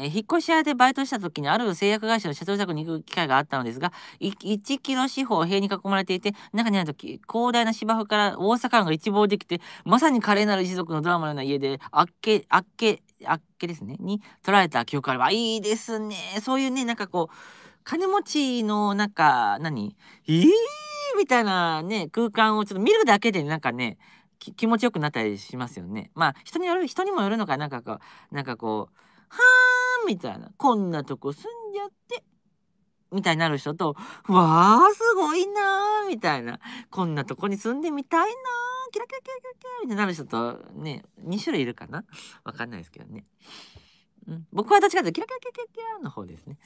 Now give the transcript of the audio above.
えー、引っ越し屋でバイトした時にある製薬会社の社長宅に行く機会があったのですが1キロ四方塀に囲まれていて中にある時広大な芝生から大阪湾が一望できてまさに華麗なる一族のドラマのような家であっけあっけあっけですねに取られた記憶があればいいですねそういうねなんかこう金持ちのなんか何えーみたいなね空間をちょっと見るだけでなんかね気持ちよくなったりしますよね。まあ人による人にもよるのかなんかこうなんかこうはあみたいなこんなとこ住んじゃってみたいになる人とわあすごいなーみたいなこんなとこに住んでみたいなキラキラキラキラキラみたいなる人とね2種類いるかなわかんないですけどね、うん、僕はどっちかというとキラキラキラキラの方ですね